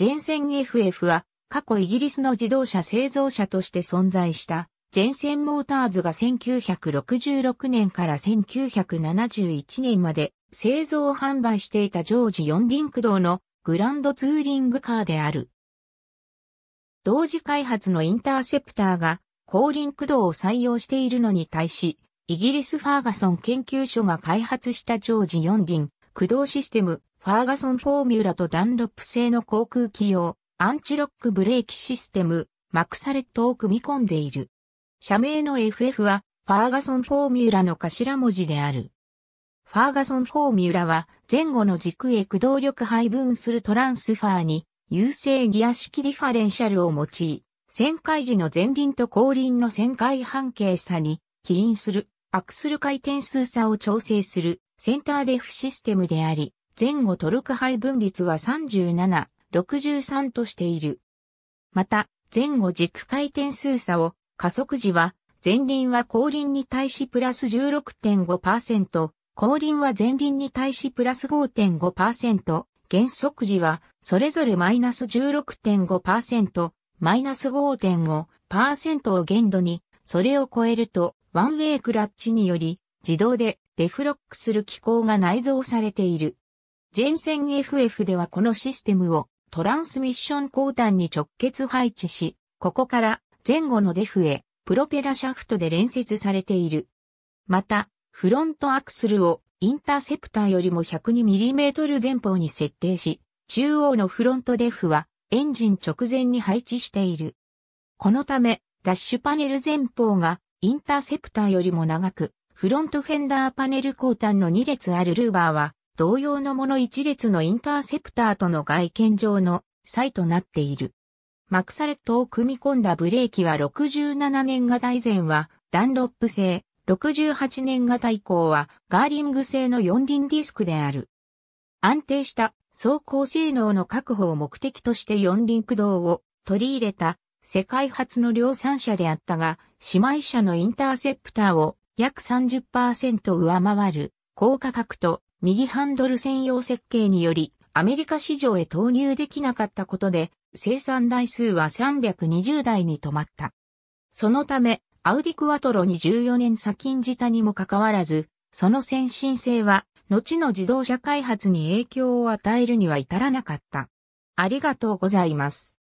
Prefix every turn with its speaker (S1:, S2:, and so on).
S1: ジェンセン FF は過去イギリスの自動車製造者として存在した、ジェンセンモーターズが1966年から1971年まで製造販売していたジョージ4輪駆動のグランドツーリングカーである。同時開発のインターセプターが後輪駆動を採用しているのに対し、イギリスファーガソン研究所が開発したジョージ4輪駆動システムファーガソンフォーミュラとダンロップ製の航空機用、アンチロックブレーキシステム、マクサレットを組み込んでいる。社名の FF は、ファーガソンフォーミュラの頭文字である。ファーガソンフォーミュラは、前後の軸へ駆動力配分するトランスファーに、優勢ギア式ディファレンシャルを用い、旋回時の前輪と後輪の旋回半径差に、起因する、アクスル回転数差を調整する、センターデフシステムであり、前後トルク配分率は37、63としている。また、前後軸回転数差を加速時は、前輪は後輪に対しプラス16.5%、後輪は前輪に対しプラス5.5%、減速時はそれぞれマイナス16.5%、マイナス5.5%を限度に、それを超えると、ワンウェイクラッチにより、自動でデフロックする機構が内蔵されている。前線 FF ではこのシステムをトランスミッション後端に直結配置し、ここから前後のデフへプロペラシャフトで連接されている。また、フロントアクスルをインターセプターよりも 102mm 前方に設定し、中央のフロントデフはエンジン直前に配置している。このため、ダッシュパネル前方がインターセプターよりも長く、フロントフェンダーパネル後端の2列あるルーバーは同様のもの一列のインターセプターとの外見上の差異となっている。マクサレットを組み込んだブレーキは67年型以前はダンロップ製、68年型以降はガーリング製の四輪ディスクである。安定した走行性能の確保を目的として四輪駆動を取り入れた世界初の量産車であったが、姉妹車のインターセプターを約30%上回る高価格と右ハンドル専用設計により、アメリカ市場へ投入できなかったことで、生産台数は320台に止まった。そのため、アウディクワトロに14年先んじたにもかかわらず、その先進性は、後の自動車開発に影響を与えるには至らなかった。ありがとうございます。